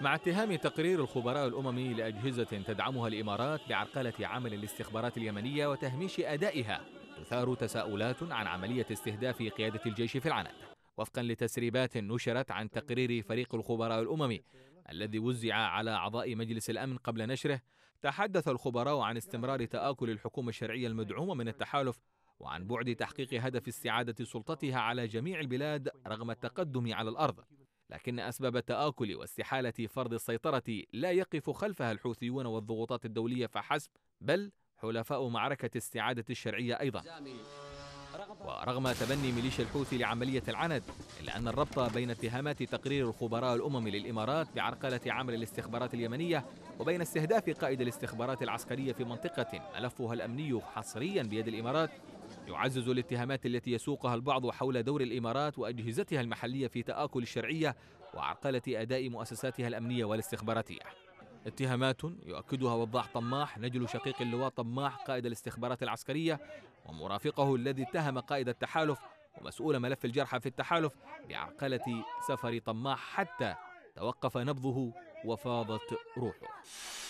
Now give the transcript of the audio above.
مع اتهام تقرير الخبراء الأممي لأجهزة تدعمها الإمارات بعرقلة عمل الاستخبارات اليمنية وتهميش أدائها تثار تساؤلات عن عملية استهداف قيادة الجيش في العند وفقا لتسريبات نشرت عن تقرير فريق الخبراء الأممي الذي وزع على أعضاء مجلس الأمن قبل نشره تحدث الخبراء عن استمرار تآكل الحكومة الشرعية المدعومة من التحالف وعن بعد تحقيق هدف استعادة سلطتها على جميع البلاد رغم التقدم على الأرض لكن أسباب التآكل واستحالة فرض السيطرة لا يقف خلفها الحوثيون والضغوطات الدولية فحسب بل حلفاء معركة استعادة الشرعية أيضا ورغم تبني ميليشيا الحوثي لعملية العند إلا أن الربط بين اتهامات تقرير الخبراء الأمم للإمارات بعرقلة عمل الاستخبارات اليمنية وبين استهداف قائد الاستخبارات العسكرية في منطقة ملفها الأمني حصريا بيد الإمارات يعزز الاتهامات التي يسوقها البعض حول دور الإمارات وأجهزتها المحلية في تآكل الشرعية وعرقلة أداء مؤسساتها الأمنية والاستخباراتية اتهامات يؤكدها وضاح طماح نجل شقيق اللواء طماح قائد الاستخبارات العسكرية ومرافقه الذي اتهم قائد التحالف ومسؤول ملف الجرحى في التحالف بعرقلة سفر طماح حتى توقف نبضه وفاضت روحه